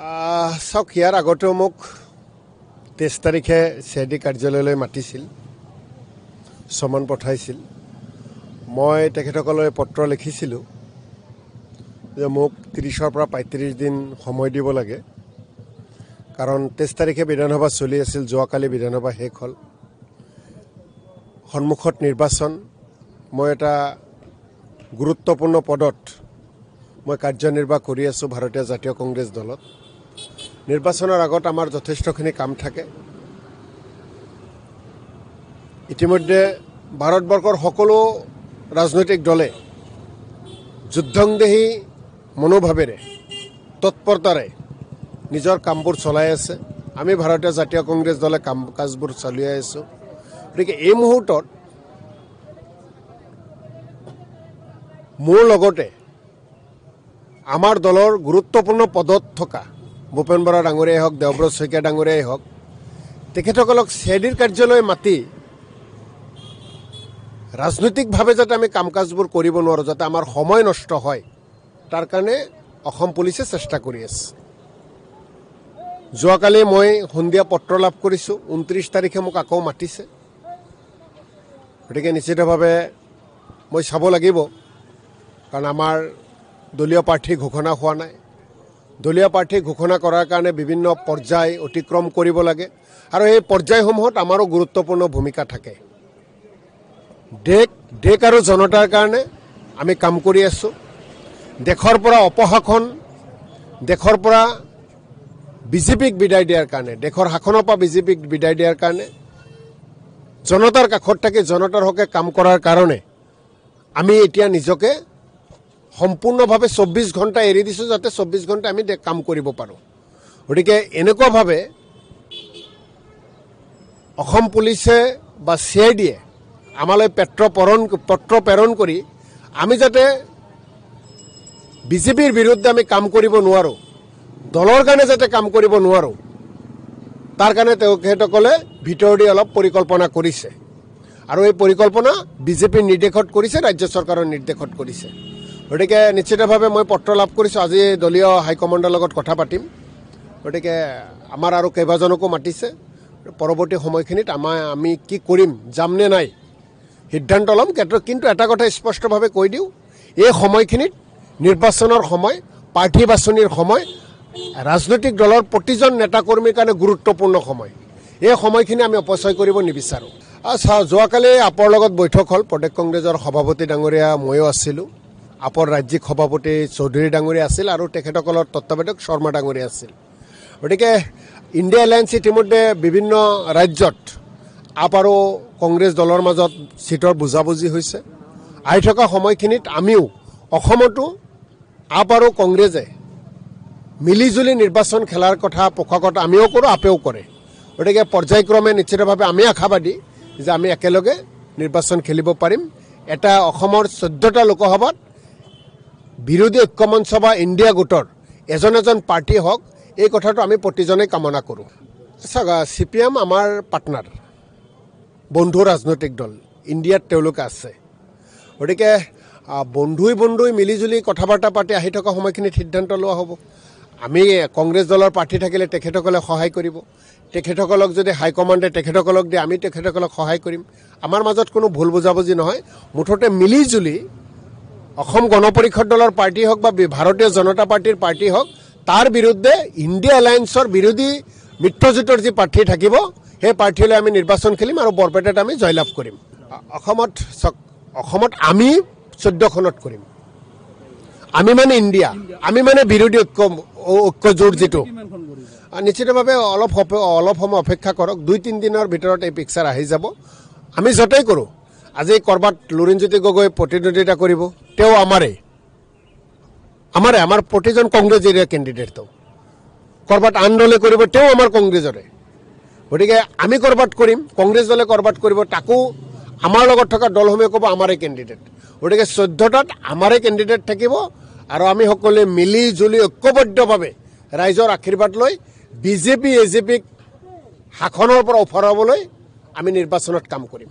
চাওক ইয়াৰ আগতেও মোক তেইছ তাৰিখে চি আই ডি কাৰ্যালয়লৈ মাতিছিল চমন পঠাইছিল মই তেখেতসকললৈ পত্ৰ লিখিছিলোঁ যে মোক ত্ৰিছৰ পৰা পঁয়ত্ৰিছ দিন সময় দিব লাগে কাৰণ তেইছ তাৰিখে বিধানসভা চলি আছিল যোৱাকালি বিধানসভা শেষ হ'ল সন্মুখত নিৰ্বাচন মই এটা গুৰুত্বপূৰ্ণ পদত মই কাৰ্যনিৰ্বাহ কৰি আছোঁ ভাৰতীয় জাতীয় কংগ্ৰেছ দলত নিৰ্বাচনৰ আগত আমাৰ যথেষ্টখিনি কাম থাকে ইতিমধ্যে ভাৰতবৰ্ষৰ সকলো ৰাজনৈতিক দলে যুদ্ধংদেহী মনোভাৱেৰে তৎপৰতাৰে নিজৰ কামবোৰ চলাই আছে আমি ভাৰতীয় জাতীয় কংগ্ৰেছ দলে কাম কাজবোৰ চলি আছোঁ গতিকে এই মুহূৰ্তত মোৰ লগতে আমাৰ দলৰ গুৰুত্বপূৰ্ণ পদত থকা ভূপেন বৰা ডাঙৰীয়াই হওক দেৱব্ৰত শইকীয়া ডাঙৰীয়াই হওক তেখেতসকলক চে ডিৰ কাৰ্যালয় মাতি ৰাজনৈতিকভাৱে যাতে আমি কাম কাজবোৰ কৰিব নোৱাৰোঁ যাতে আমাৰ সময় নষ্ট হয় তাৰ কাৰণে অসম পুলিচে চেষ্টা কৰি আছে যোৱাকালি মই সন্ধিয়া পত্ৰ লাভ কৰিছোঁ ঊনত্ৰিছ তাৰিখে মোক আকৌ মাতিছে গতিকে নিশ্চিতভাৱে মই চাব লাগিব কাৰণ আমাৰ দলীয় প্ৰাৰ্থী ঘোষণা হোৱা নাই দলীয় প্ৰাৰ্থী ঘোষণা কৰাৰ কাৰণে বিভিন্ন পৰ্যায় অতিক্ৰম কৰিব লাগে আৰু এই পৰ্যায়সমূহত আমাৰো গুৰুত্বপূৰ্ণ ভূমিকা থাকে দেশ দেশ আৰু জনতাৰ কাৰণে আমি কাম কৰি আছোঁ দেশৰ পৰা অপশাসন দেশৰ পৰা বিজেপিক বিদায় দিয়াৰ কাৰণে দেশৰ শাসনৰ পৰা বিজেপিক বিদায় দিয়াৰ কাৰণে জনতাৰ কাষত থাকি জনতাৰ হকে কাম কৰাৰ কাৰণে আমি এতিয়া নিজকে সম্পূৰ্ণভাৱে চৌব্বিছ ঘণ্টা এৰি দিছোঁ যাতে চৌব্বিছ ঘণ্টা আমি কাম কৰিব পাৰোঁ গতিকে এনেকুৱাভাৱে অসম পুলিচে বা চি আই ডিয়ে আমালৈ পেট্ৰ পৰণ পত্ৰ প্ৰেৰণ কৰি আমি যাতে বিজেপিৰ বিৰুদ্ধে আমি কাম কৰিব নোৱাৰোঁ দলৰ কাৰণে যাতে কাম কৰিব নোৱাৰোঁ তাৰ কাৰণে তেখেতসকলে ভিতৰ দি অলপ পৰিকল্পনা কৰিছে আৰু এই পৰিকল্পনা বিজেপিৰ নিৰ্দেশত কৰিছে ৰাজ্য চৰকাৰৰ নিৰ্দেশত কৰিছে গতিকে নিশ্চিতভাৱে মই পত্ৰ লাভ কৰিছোঁ আজি দলীয় হাইকমাণ্ডৰ লগত কথা পাতিম গতিকে আমাৰ আৰু কেইবাজনকো মাতিছে পৰৱৰ্তী সময়খিনিত আমাৰ আমি কি কৰিম যামনে নাই সিদ্ধান্ত ল'ম কিন্তু এটা কথা স্পষ্টভাৱে কৈ দিওঁ এই সময়খিনিত নিৰ্বাচনৰ সময় প্ৰাৰ্থী বাছনিৰ সময় ৰাজনৈতিক দলৰ প্ৰতিজন নেতাকৰ্মীৰ কাৰণে গুৰুত্বপূৰ্ণ সময় এই সময়খিনি আমি অপচয় কৰিব নিবিচাৰোঁ আৰু যোৱাকালি আপৰ লগত বৈঠক হ'ল প্ৰদেশ কংগ্ৰেছৰ সভাপতি ডাঙৰীয়া ময়ো আছিলোঁ আপৰ ৰাজ্যিক সভাপতি চৌধুৰী ডাঙৰীয়া আছিল আৰু তেখেতসকলৰ তত্বাৱধায়ক শৰ্মা ডাঙৰীয়া আছিল গতিকে ইণ্ডিয়া এলায়েন্স ইতিমধ্যে বিভিন্ন ৰাজ্যত আপ আৰু কংগ্ৰেছ দলৰ মাজত চিটৰ বুজাবুজি হৈছে আহি থকা সময়খিনিত আমিও অসমতো আপ আৰু কংগ্ৰেছে মিলিজুলি নিৰ্বাচন খেলাৰ কথা পোষকত আমিও কৰোঁ আপেও কৰে গতিকে পৰ্যায়ক্ৰমে নিশ্চিতভাৱে আমি আশাবাদী যে আমি একেলগে নিৰ্বাচন খেলিব পাৰিম এটা অসমৰ চৈধ্যটা লোকসভাত বিৰোধী ঐক্যমঞ্চ বা ইণ্ডিয়া গোটৰ এজন এজন পাৰ্টী হওক এই কথাটো আমি প্ৰতিজনে কামনা কৰোঁ চাওক চি পি এম আমাৰ পাৰ্টনাৰ বন্ধু ৰাজনৈতিক দল ইণ্ডিয়াত তেওঁলোকে আছে গতিকে বন্ধুই বন্ধুই মিলিজুলি কথা বাৰ্তা পাতি আহি থকা সময়খিনিত সিদ্ধান্ত লোৱা হ'ব আমি কংগ্ৰেছ দলৰ প্ৰাৰ্থী থাকিলে তেখেতসকলে সহায় কৰিব তেখেতসকলক যদি হাইকমাণ্ডে তেখেতসকলক দিয়ে আমি তেখেতসকলক সহায় কৰিম আমাৰ মাজত কোনো ভুল বুজাবুজি নহয় মুঠতে মিলিজুলি অসম গণ পৰিষদ দলৰ পাৰ্টি হওক বা ভাৰতীয় জনতা পাৰ্টীৰ পাৰ্টি হওক তাৰ বিৰুদ্ধে ইণ্ডিয়া এলায়েঞ্চৰ বিৰোধী মিত্ৰজোঁটৰ যি প্ৰাৰ্থী থাকিব সেই প্ৰাৰ্থীলৈ আমি নিৰ্বাচন খেলিম আৰু বৰপেটাত আমি জয়লাভ কৰিম অসমত অসমত আমি চৈধ্যখনত কৰিম আমি মানে ইণ্ডিয়া আমি মানে বিৰোধী ঐক্য ঐক্যজোঁৰ যিটো নিশ্চিতভাৱে অলপ অলপ সময় অপেক্ষা কৰক দুই তিনিদিনৰ ভিতৰত এই পিকচাৰ আহি যাব আমি য'তেই কৰোঁ আজি ক'ৰবাত লুৰিণজ্যোতি গগৈ প্ৰতিদ্বন্দ্বিতা কৰিব তেওঁ আমাৰে আমাৰে আমাৰ প্ৰতিজন কংগ্ৰেছ এৰিয়া কেণ্ডিডেট তেওঁ ক'ৰবাত আন দলে কৰিব তেওঁ আমাৰ কংগ্ৰেছৰে গতিকে আমি ক'ৰবাত কৰিম কংগ্ৰেছ দলে ক'ৰবাত কৰিব তাকো আমাৰ লগত থকা দলসমূহে ক'ব আমাৰে কেণ্ডিডেট গতিকে চৈধ্যটাত আমাৰে কেণ্ডিডেট থাকিব আৰু আমি সকলোৱে মিলি জুলি ঐক্যবদ্ধভাৱে ৰাইজৰ আশীৰ্বাদ লৈ বিজেপি এ জে পিক শাসনৰ পৰা ওফৰাবলৈ আমি নিৰ্বাচনত কাম কৰিম